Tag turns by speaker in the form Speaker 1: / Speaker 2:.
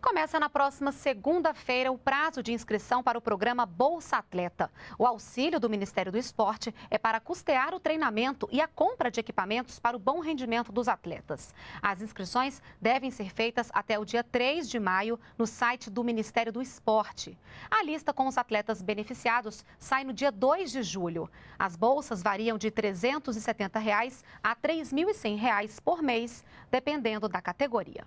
Speaker 1: Começa na próxima segunda-feira o prazo de inscrição para o programa Bolsa Atleta. O auxílio do Ministério do Esporte é para custear o treinamento e a compra de equipamentos para o bom rendimento dos atletas. As inscrições devem ser feitas até o dia 3 de maio no site do Ministério do Esporte. A lista com os atletas beneficiados sai no dia 2 de julho. As bolsas variam de R$ 370 reais a R$ 3.100 reais por mês, dependendo da categoria.